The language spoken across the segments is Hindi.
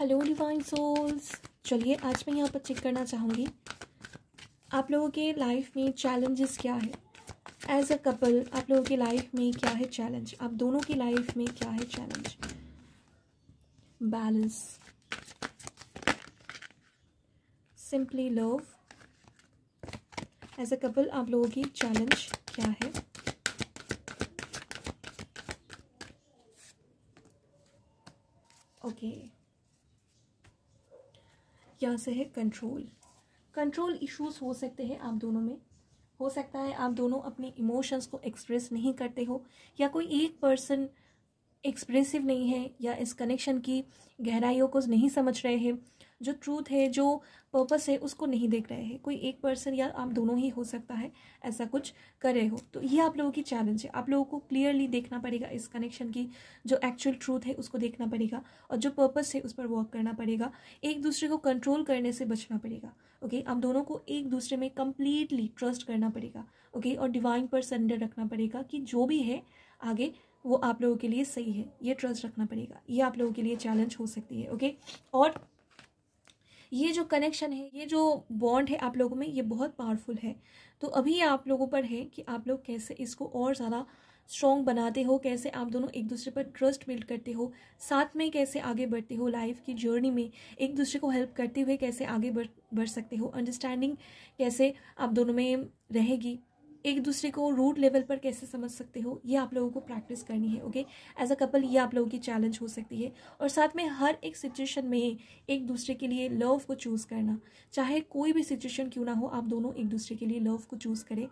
हेलो डिवाइन सोल्स चलिए आज मैं यहाँ पर चेक करना चाहूँगी आप लोगों के लाइफ में चैलेंजेस क्या है एज अ कपल आप लोगों की लाइफ में क्या है चैलेंज आप दोनों की लाइफ में क्या है challenge balance simply love as a couple आप लोगों की चैलेंज क्या है ओके okay. यहाँ से है कंट्रोल कंट्रोल इश्यूज हो सकते हैं आप दोनों में हो सकता है आप दोनों अपने इमोशंस को एक्सप्रेस नहीं करते हो या कोई एक पर्सन एक्सप्रेसिव नहीं है या इस कनेक्शन की गहराइयों को नहीं समझ रहे हैं जो ट्रूथ है जो पर्पस है उसको नहीं देख रहे हैं कोई एक पर्सन या आप दोनों ही हो सकता है ऐसा कुछ कर रहे हो तो ये आप लोगों की चैलेंज है आप लोगों को क्लियरली देखना पड़ेगा इस कनेक्शन की जो एक्चुअल ट्रूथ है उसको देखना पड़ेगा और जो पर्पस है उस पर वर्क करना पड़ेगा एक दूसरे को कंट्रोल करने से बचना पड़ेगा ओके okay? आप दोनों को एक दूसरे में कम्प्लीटली ट्रस्ट करना पड़ेगा ओके okay? और डिवाइन पर सरेंडर रखना पड़ेगा कि जो भी है आगे वो आप लोगों के लिए सही है ये ट्रस्ट रखना पड़ेगा ये आप लोगों के लिए चैलेंज हो सकती है ओके okay? और ये जो कनेक्शन है ये जो बॉन्ड है आप लोगों में ये बहुत पावरफुल है तो अभी आप लोगों पर है कि आप लोग कैसे इसको और ज़्यादा स्ट्रॉन्ग बनाते हो कैसे आप दोनों एक दूसरे पर ट्रस्ट बिल्ड करते हो साथ में कैसे आगे बढ़ते हो लाइफ की जर्नी में एक दूसरे को हेल्प करते हुए कैसे आगे बढ़ बढ़ सकते हो अंडरस्टैंडिंग कैसे आप दोनों में रहेगी एक दूसरे को रूट लेवल पर कैसे समझ सकते हो ये आप लोगों को प्रैक्टिस करनी है ओके एज अ कपल ये आप लोगों की चैलेंज हो सकती है और साथ में हर एक सिचुएशन में एक दूसरे के लिए लव को चूज़ करना चाहे कोई भी सिचुएशन क्यों ना हो आप दोनों एक दूसरे के लिए लव को चूज़ करें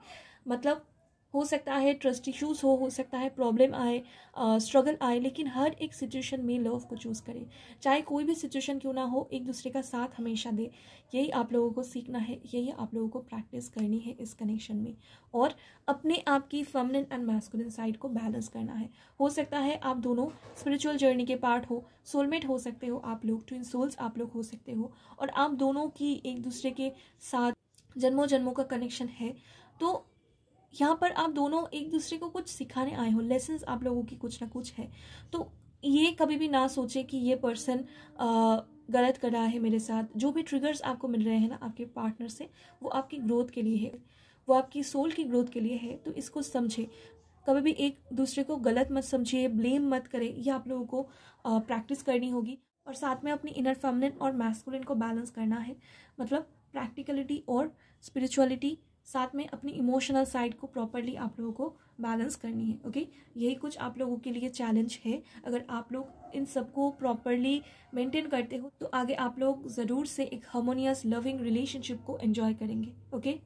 मतलब हो सकता है ट्रस्ट इश्यूज हो हो सकता है प्रॉब्लम आए स्ट्रगल आए लेकिन हर एक सिचुएशन में लव को चूज़ करें चाहे कोई भी सिचुएशन क्यों ना हो एक दूसरे का साथ हमेशा दे यही आप लोगों को सीखना है यही आप लोगों को प्रैक्टिस करनी है इस कनेक्शन में और अपने आप की फेमिनिन एंड मैस्कुलिन साइड को बैलेंस करना है हो सकता है आप दोनों स्पिरिचुअल जर्नी के पार्ट हो सोलमेट हो सकते हो आप लोग ट्विन सोल्स आप लोग हो सकते हो और आप दोनों की एक दूसरे के साथ जन्मों जन्मों का कनेक्शन है तो यहाँ पर आप दोनों एक दूसरे को कुछ सिखाने आए हो लेसन आप लोगों की कुछ ना कुछ है तो ये कभी भी ना सोचे कि ये पर्सन गलत कर रहा है मेरे साथ जो भी ट्रिगर्स आपको मिल रहे हैं ना आपके पार्टनर से वो आपकी ग्रोथ के लिए है वो आपकी सोल की ग्रोथ के लिए है तो इसको समझे कभी भी एक दूसरे को गलत मत समझिए ब्लेम मत करें ये आप लोगों को प्रैक्टिस करनी होगी और साथ में अपनी इनर फेमिनिन और मैस्कुलिन को बैलेंस करना है मतलब प्रैक्टिकलिटी और स्पिरिचुअलिटी साथ में अपनी इमोशनल साइड को प्रॉपरली आप लोगों को बैलेंस करनी है ओके यही कुछ आप लोगों के लिए चैलेंज है अगर आप लोग इन सबको प्रॉपरली मेंटेन करते हो तो आगे आप लोग ज़रूर से एक हार्मोनियस लविंग रिलेशनशिप को एन्जॉय करेंगे ओके